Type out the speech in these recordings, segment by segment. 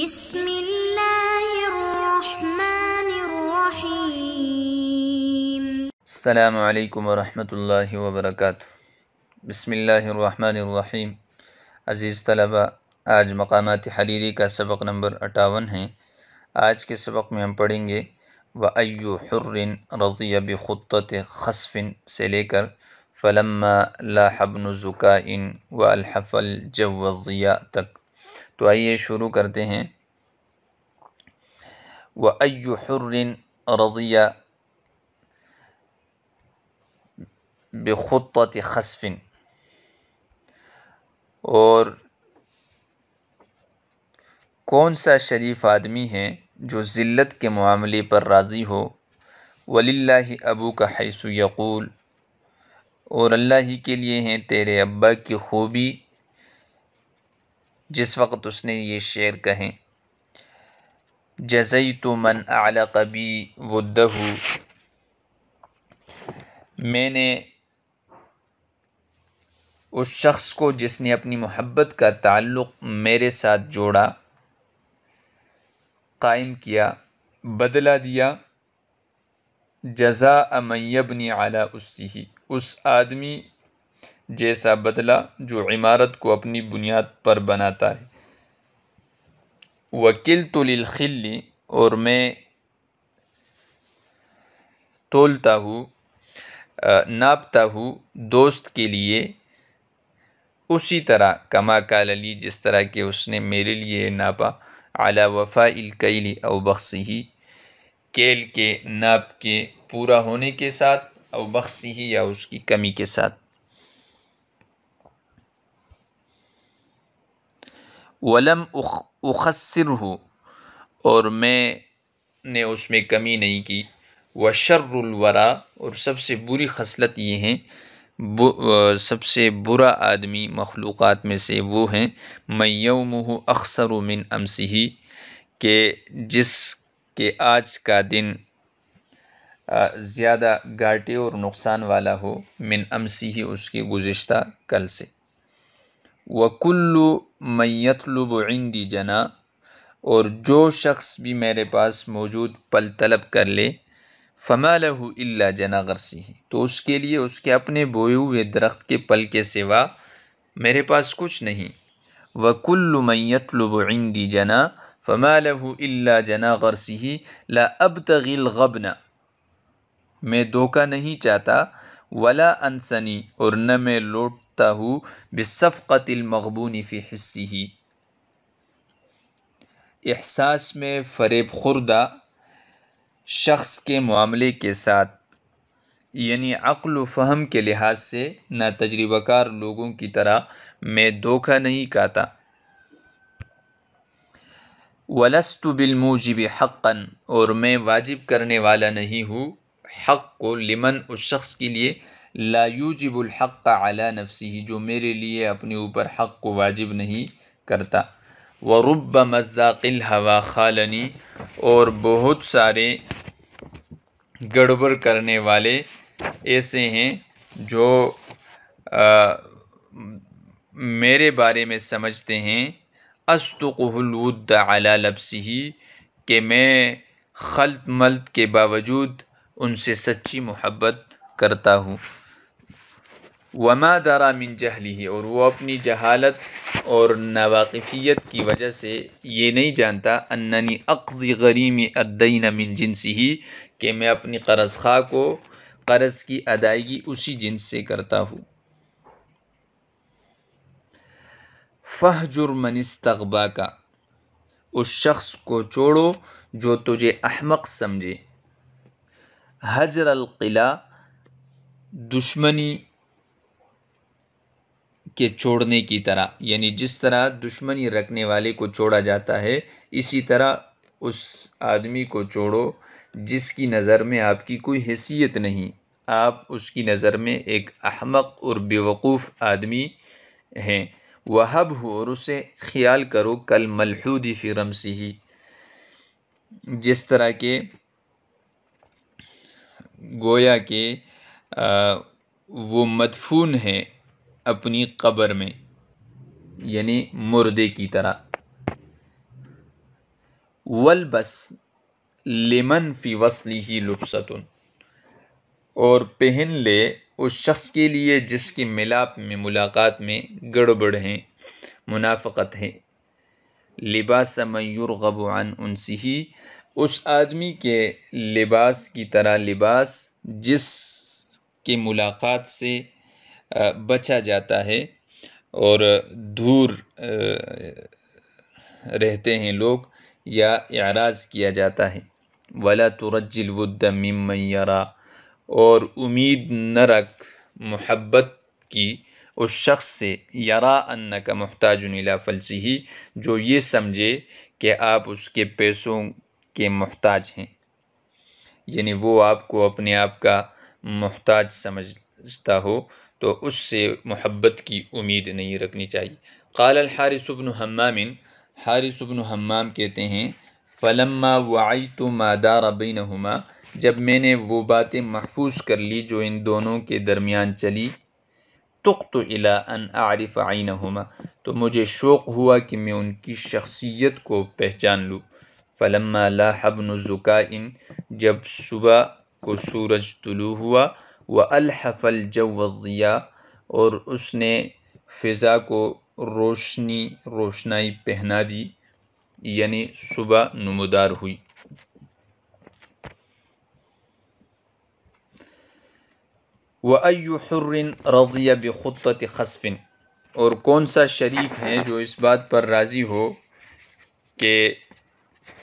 بسم اللہ الرحمن الرحیم السلام علیکم ورحمۃ اللہ وبرکاتہ بسم اللہ الرحمن الرحیم عزیز طلبہ آج مقامات حریری کا سبق نمبر اٹھاون ہے آج کے سبق میں ہم پڑھیں گے وَأَيُّ حرن رَضِيَ بط خسفن سے لے کر فلم ذکاً و الحف الجوزیہ تک تو آئیے شروع کرتے ہیں وہ حر رضیہ بےخط حسفن اور کون سا شریف آدمی ہے جو ذلت کے معاملے پر راضی ہو ولی اللہ ابو کا حیث یقول اور اللہ ہی کے لیے ہیں تیرے ابا کی خوبی جس وقت اس نے یہ شعر کہیں جزئی تو من اعلیٰ کبی و دہو میں نے اس شخص کو جس نے اپنی محبت کا تعلق میرے ساتھ جوڑا قائم کیا بدلا دیا جزا امیبنی اعلیٰ اسی ہی اس آدمی جیسا بدلہ جو عمارت کو اپنی بنیاد پر بناتا ہے وکیل تو القل اور میں تولتا ہوں ناپتا ہوں دوست کے لیے اسی طرح کما کال علی جس طرح کہ اس نے میرے لیے ناپا اعلیٰ وفا الکیلی او بخشی ہی کیل کے ناپ کے پورا ہونے کے ساتھ او بخشی ہی یا اس کی کمی کے ساتھ ولم اخصر ہو اور میں نے اس میں کمی نہیں کی و شر الورا اور سب سے بری خصلت یہ ہیں سب سے برا آدمی مخلوقات میں سے وہ ہیں میں یوم اکثر و من امسی کہ جس کے آج کا دن زیادہ گاٹے اور نقصان والا ہو من امسی ہی اس کے گزشتہ کل سے وَكُلُّ ویتلب يَطْلُبُ عندی جنا اور جو شخص بھی میرے پاس موجود پل طلب کر لے إِلَّا جنا غرسی تو اس کے لیے اس کے اپنے بوئے ہوئے درخت کے پل کے سوا میرے پاس کچھ نہیں وَكُلُّ کل میت الب و عندی جنا إِلَّا جنا غرسی لا اب الْغَبْنَ میں دھوکہ نہیں چاہتا ولا انسنی اور نہ میں لوٹتا ہوں بے صب قتل حصی ہی احساس میں فریب خوردہ شخص کے معاملے کے ساتھ یعنی عقل و فہم کے لحاظ سے نہ تجربہ کار لوگوں کی طرح میں دھوکہ نہیں کہتا ولست بالموجب حقاً اور میں واجب کرنے والا نہیں ہوں حق کو لمن اس شخص کے لیے لا یوجب الحق کا اعلیٰ نفسی ہی جو میرے لیے اپنے اوپر حق کو واجب نہیں کرتا وہ رب الحوا خالنی اور بہت سارے گڑبڑ کرنے والے ایسے ہیں جو میرے بارے میں سمجھتے ہیں الود اعلیٰ لفس ہی کہ میں خلط ملت کے باوجود ان سے سچی محبت کرتا ہوں وما دارا جہلی اور وہ اپنی جہالت اور ناواقفیت کی وجہ سے یہ نہیں جانتا اننی اقضی غریم ادین من جنسی ہی کہ میں اپنی قرض خواہ کو قرض کی ادائیگی اسی جنس سے کرتا ہوں فہ جرمن استغبا کا اس شخص کو چھوڑو جو تجھے احمق سمجھے حجر القلعہ دشمنی کے چھوڑنے کی طرح یعنی جس طرح دشمنی رکھنے والے کو چھوڑا جاتا ہے اسی طرح اس آدمی کو چھوڑو جس کی نظر میں آپ کی کوئی حیثیت نہیں آپ اس کی نظر میں ایک احمق اور بیوقوف آدمی ہیں وہب ہو اور اسے خیال کرو کل ملحودی فرم سی جس طرح کے گویا کہ وہ مدفون ہے اپنی قبر میں یعنی مردے کی طرح ولبس لمن فی وصلی ہی لبستن اور پہن لے اس شخص کے لیے جس کے ملاپ میں ملاقات میں گڑبڑ ہیں منافقت ہے لباس میور عن انسی ہی اس آدمی کے لباس کی طرح لباس جس کے ملاقات سے بچا جاتا ہے اور دور رہتے ہیں لوگ یا اعراض کیا جاتا ہے ولا توجلو الدم اور امید نرک محبت کی اس شخص سے یرا کا محتاج الی فلسی ہی جو یہ سمجھے کہ آپ اس کے پیسوں کے محتاج ہیں یعنی وہ آپ کو اپنے آپ کا محتاج سمجھتا ہو تو اس سے محبت کی امید نہیں رکھنی چاہیے قال الحارث بن حمام حارث بن حمام کہتے ہیں فلما وعیت ما تو بینہما جب میں نے وہ باتیں محفوظ کر لی جو ان دونوں کے درمیان چلی تخت الی ان عارف عینہما تو مجھے شوق ہوا کہ میں ان کی شخصیت کو پہچان لوں فلما لا حبن ذکا جب صبح کو سورج طلوع ہوا وہ الحف الجوغیہ اور اس نے فضا کو روشنی روشنائی پہنا دی یعنی صبح نمودار ہوئی وہ احن رضیہ بخطت حسفن اور کون سا شریف ہیں جو اس بات پر راضی ہو کہ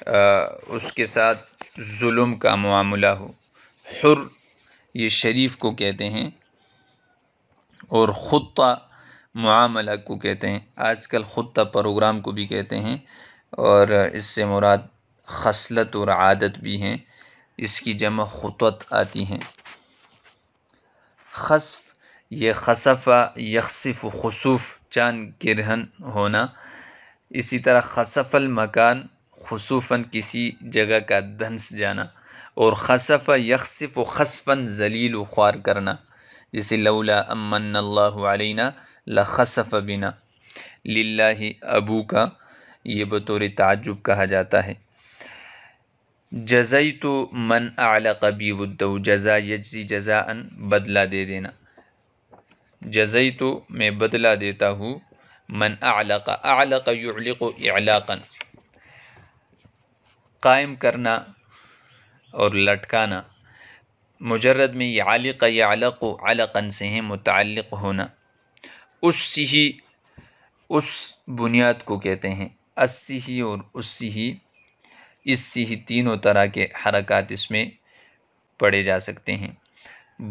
اس کے ساتھ ظلم کا معاملہ ہو حر یہ شریف کو کہتے ہیں اور خطہ معاملہ کو کہتے ہیں آج کل خطہ پروگرام کو بھی کہتے ہیں اور اس سے مراد خصلت اور عادت بھی ہیں اس کی جمع خطوط آتی ہیں خصف یہ خصفہ یخصف و خصوف چاند گرہن ہونا اسی طرح خصف المکان خصوفاً کسی جگہ کا دھنس جانا اور خصف یخصف و خصفاً ذلیل و خوار کرنا جیسے لولا امن اللہ علینا لخصف بنا للہ ابو کا یہ بطور تعجب کہا جاتا ہے جزئی تو من اعلی بی ودو جزا یجزی جزا ان بدلہ دے دینا جزئی تو میں بدلہ دیتا ہوں من اعلق اعلق یعلق اعلاقا قائم کرنا اور لٹکانا مجرد میں یہ علق یا علق و علقن سے ہیں متعلق ہونا اسی ہی اس بنیاد کو کہتے ہیں اس سے ہی اور اسی ہی اس سے ہی تینوں طرح کے حرکات اس میں پڑے جا سکتے ہیں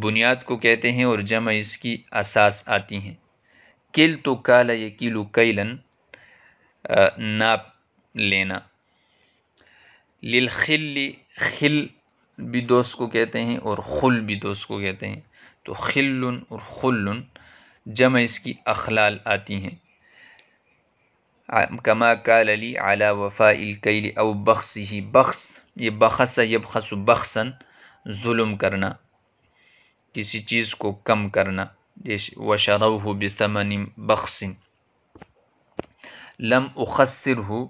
بنیاد کو کہتے ہیں اور جمع اس کی اساس آتی ہیں کل تو کالا کیلو کیلن ناپ لینا للخل خل بھی دوست کو کہتے ہیں اور خل بھی دوست کو کہتے ہیں تو خل اور خل جمع اس کی اخلال آتی ہیں کما کال علی اعلیٰ وفا الکیل او بخص ہی بخص یہ بخص يب خس و ظلم کرنا کسی چیز کو کم کرنا و شرو ہو بنم بخصن لم اخصر ہو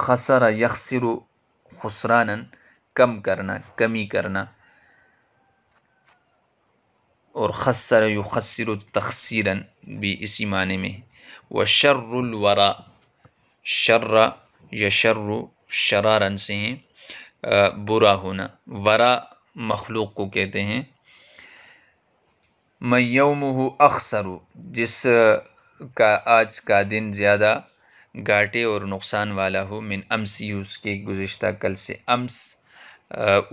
خسر یخسر خسراناً کم کرنا کمی کرنا اور خسر یخسر خسر بھی اسی معنی میں ہے وہ شر الورا شرح یا شرارن سے ہیں برا ہونا ورا مخلوق کو کہتے ہیں میں یوم اخسر جس کا آج کا دن زیادہ گاٹے اور نقصان والا ہو من امس اس کے گزشتہ کل سے امس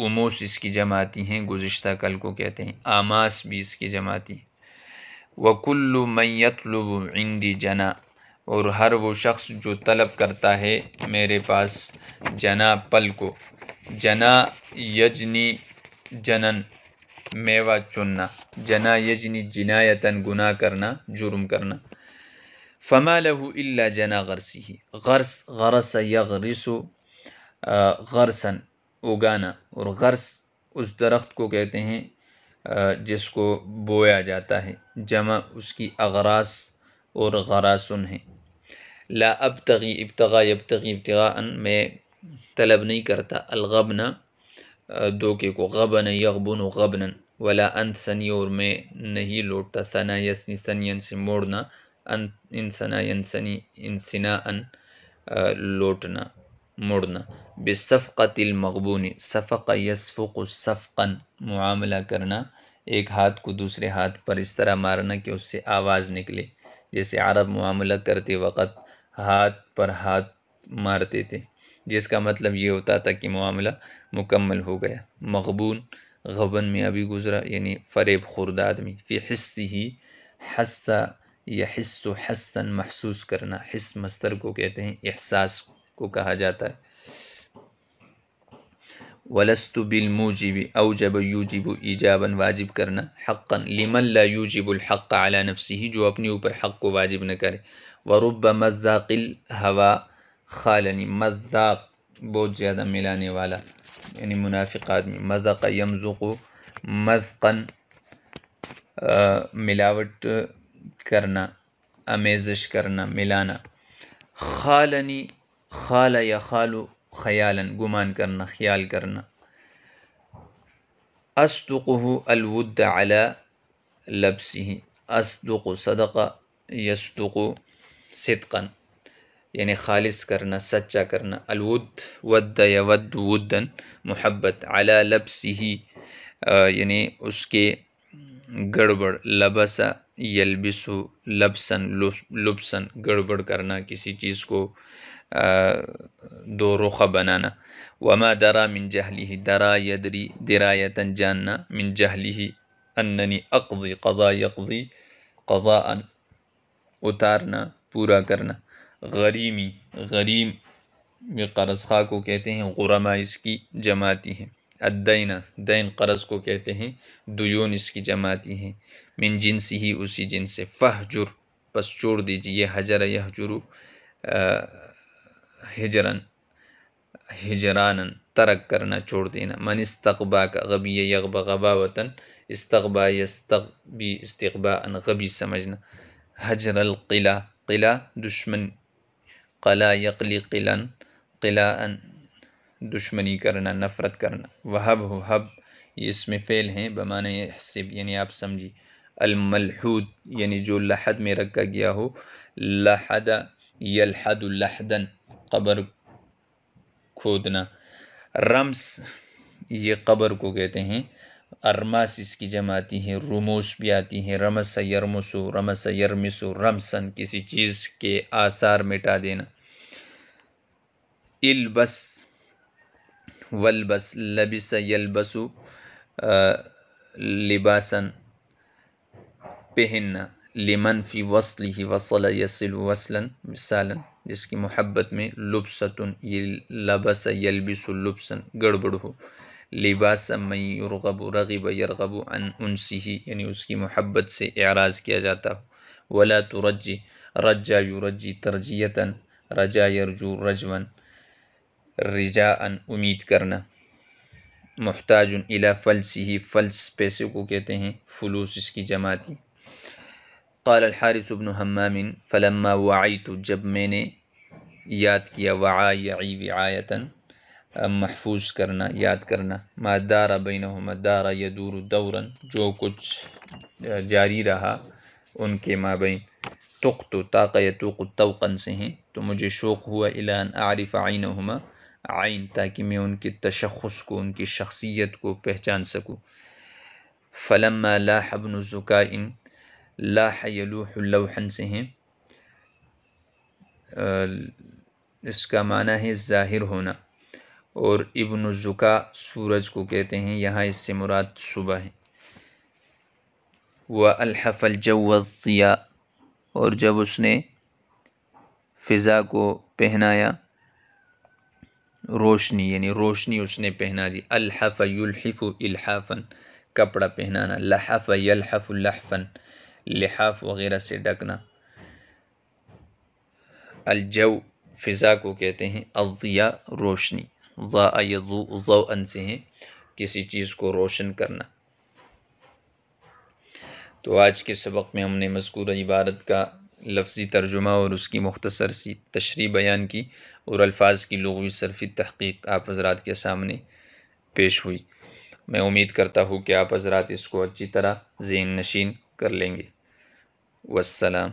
اموس اس کی جماعتی ہیں گزشتہ کل کو کہتے ہیں آماس بھی اس کی جماعتی وکل يَطْلُبُ عِنْدِ جنا اور ہر وہ شخص جو طلب کرتا ہے میرے پاس جنا پل کو جنا یجنی جنن میوہ چننا جنا یجنی جنایتن گناہ کرنا جرم کرنا فما له الا جنا غرسه غرس غرس یغرس غرسا اگانا اور غرس اس درخت کو کہتے ہیں جس کو بویا جاتا ہے جمع اس کی اغراس اور غراسن ہے لا ابتغی ابتغا یبتغی ان میں طلب نہیں کرتا الغبن کو غبن یغبن و غبن ولا انت سنی اور میں نہیں لوٹتا ثنا یسنی سنین سے موڑنا ان انسنا انسنی انسنا ان لوٹنا مڑنا بے المغبونی تل مقبونی صفق یسفق کو معاملہ کرنا ایک ہاتھ کو دوسرے ہاتھ پر اس طرح مارنا کہ اس سے آواز نکلے جیسے عرب معاملہ کرتے وقت ہاتھ پر ہاتھ مارتے تھے جس کا مطلب یہ ہوتا تھا کہ معاملہ مکمل ہو گیا مقبون غبن میں ابھی گزرا یعنی فریب خورد آدمی فی حصی ہی حصہ یہ حص و حسن محسوس کرنا حس مستر کو کہتے ہیں احساس کو کہا جاتا ہے ولست بالموجب اوجب یوجب جب واجب کرنا حقا لمن لا یوجب الحق کا نفسه جو اپنے اوپر حق کو واجب نہ کرے ورب مذاق الہوا خالنی مذاق بہت زیادہ ملانے والا یعنی منافق آدمی مذاق یمزق مذکن ملاوٹ کرنا امیزش کرنا ملانا خالنی خالہ یا خالو خیالن گمان کرنا خیال کرنا استقو الود علی لبسی ہی استق و صدقہ یسقو صدقن یعنی خالص کرنا سچا کرنا الود ود یا ود ودن محبت اعلیٰ لبسی ہی یعنی اس کے گڑبڑ لبسا یلبسو لبسن لبسن گڑبڑ کرنا کسی چیز کو دو رخہ بنانا وما درا من جہلی درا یدری درایتن جاننا من جہلی اننی اقضی قضا یقضی قضا ان اتارنا پورا کرنا غریمی غریم میں قرض خواہ کو کہتے ہیں غرما اس کی جماعتی ہیں الدینہ دین قرض کو کہتے ہیں دیون اس کی جماعتی ہیں من جنس ہی اسی جنس فہ جر پس چوڑ دیجیے یہ حجر یا جرو ہجر ہجران ترک کرنا چھوڑ دینا من استقبا کا غبی یغب غبا وطن استقبا یستقبی استقبا ان غبی سمجھنا حجر القلع قلعہ دشمن قلعہ یقلی قلعہ قلعہ دشمنی کرنا نفرت کرنا ہو حب یہ اس میں فعل ہیں حسب یعنی آپ سمجھی الملحود یعنی جو لحد میں رکھا گیا ہو لحد یلحد لحدن قبر کھودنا رمس یہ قبر کو کہتے ہیں ارماس اس کی جمع آتی ہے رموس بھی آتی ہیں رمس یرمسو رمس یرمسو رمسن کسی چیز کے آثار مٹا دینا البس والبس لبس يلبس آه، لباسا بهن لمن في وصله وصل يصل وصلا مثالا جس کی محبت میں لبسة لبس يلبس لبسا گڑبڑو لباسا من يرغب رغب يرغب عن انسه يعني اس کی محبت سے اعراض کیا جاتا ہو ولا ترجي رجا يرجي ترجية رجا يرجو رجوان رجا ان امید کرنا محتاج اللہ فلس ہی فلس پیسے کو کہتے ہیں فلوس اس کی جماعتی قال الحارث بن حمام فلما وعیت جب میں نے یاد کیا و آئی محفوظ کرنا یاد کرنا ما دارا بینہما دارا یدور دورا جو کچھ جاری رہا ان کے ما بین تخت و طاقت و توقن سے ہیں تو مجھے شوق ہوا الان عارف عینہما آئین تاکہ میں ان کے تشخص کو ان کی شخصیت کو پہچان سکوں فلما لاح ابن لاح یلوح لوحن سے ہیں اس کا معنی ہے ظاہر ہونا اور ابن زکا سورج کو کہتے ہیں یہاں اس سے مراد صبح ہے وہ الحف الجو اور جب اس نے فضا کو پہنایا روشنی یعنی روشنی اس نے پہنا دی الحف یلحف الحافن کپڑا پہنانا لحف الحف لحفن لحاف وغیرہ سے ڈکنا الجو فضا کو کہتے ہیں اضیا روشنی ضاء یضوء ان سے ہیں کسی چیز کو روشن کرنا تو آج کے سبق میں ہم نے مذکورہ عبارت کا لفظی ترجمہ اور اس کی مختصر سی تشریح بیان کی اور الفاظ کی لغوی صرفی تحقیق آپ حضرات کے سامنے پیش ہوئی میں امید کرتا ہوں کہ آپ حضرات اس کو اچھی طرح ذہن نشین کر لیں گے والسلام